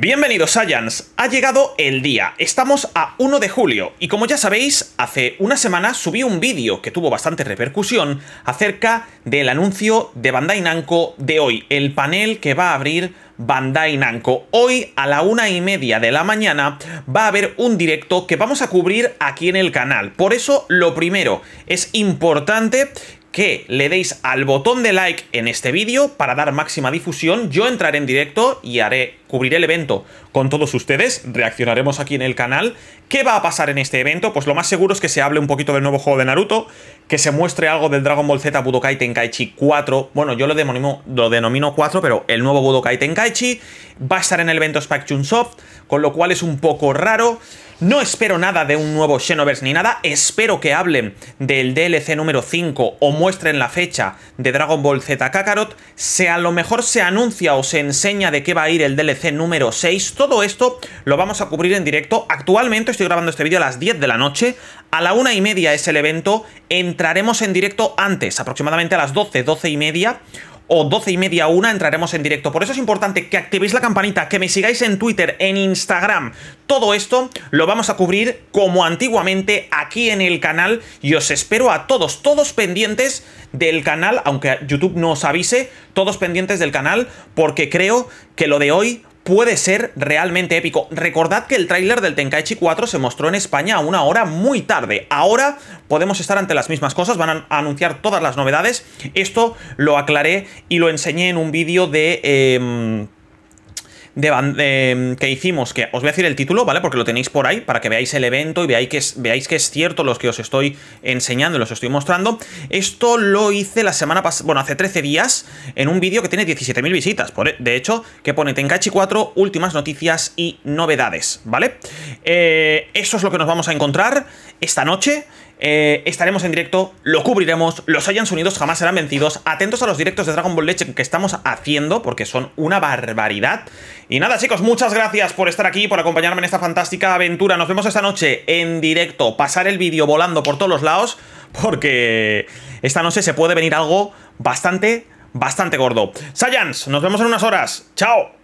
Bienvenidos science ha llegado el día, estamos a 1 de julio y como ya sabéis, hace una semana subí un vídeo que tuvo bastante repercusión acerca del anuncio de Bandai Namco de hoy, el panel que va a abrir Bandai Namco. Hoy a la una y media de la mañana va a haber un directo que vamos a cubrir aquí en el canal. Por eso, lo primero, es importante que le deis al botón de like en este vídeo para dar máxima difusión. Yo entraré en directo y haré cubriré el evento con todos ustedes, reaccionaremos aquí en el canal. ¿Qué va a pasar en este evento? Pues lo más seguro es que se hable un poquito del nuevo juego de Naruto, que se muestre algo del Dragon Ball Z Budokai Tenkaichi 4, bueno, yo lo denomino, lo denomino 4, pero el nuevo Budokai Tenkaichi va a estar en el evento Spike Soft. con lo cual es un poco raro. No espero nada de un nuevo Xenoverse ni nada, espero que hablen del DLC número 5 o muestren la fecha de Dragon Ball Z Kakarot, si a lo mejor se anuncia o se enseña de qué va a ir el DLC número 6, todo esto lo vamos a cubrir en directo, actualmente estoy grabando este vídeo a las 10 de la noche, a la una y media es el evento, entraremos en directo antes, aproximadamente a las 12, 12 y media, o 12 y media a entraremos en directo. Por eso es importante que activéis la campanita, que me sigáis en Twitter, en Instagram. Todo esto lo vamos a cubrir como antiguamente aquí en el canal y os espero a todos, todos pendientes del canal, aunque YouTube no os avise, todos pendientes del canal porque creo que lo de hoy puede ser realmente épico. Recordad que el tráiler del Tenkaichi 4 se mostró en España a una hora muy tarde. Ahora podemos estar ante las mismas cosas, van a anunciar todas las novedades. Esto lo aclaré y lo enseñé en un vídeo de... Em, Mm, que hicimos, que os voy a decir el título, ¿vale? Porque lo tenéis por ahí, para que veáis el evento y veáis que, es, veáis que es cierto los que os estoy enseñando y los estoy mostrando. Esto lo hice la semana pasada, bueno, hace 13 días, en un vídeo que tiene 17.000 visitas, por, e, de hecho, que pone Tenkachi 4, últimas noticias y novedades, ¿vale? Eh, eso es lo que nos vamos a encontrar esta noche. Eh, estaremos en directo, lo cubriremos, los Saiyans unidos jamás serán vencidos, atentos a los directos de Dragon Ball Leche que estamos haciendo, porque son una barbaridad. Y nada chicos, muchas gracias por estar aquí, por acompañarme en esta fantástica aventura, nos vemos esta noche en directo, pasar el vídeo volando por todos los lados, porque esta noche se puede venir algo bastante, bastante gordo. Saiyans, nos vemos en unas horas, chao.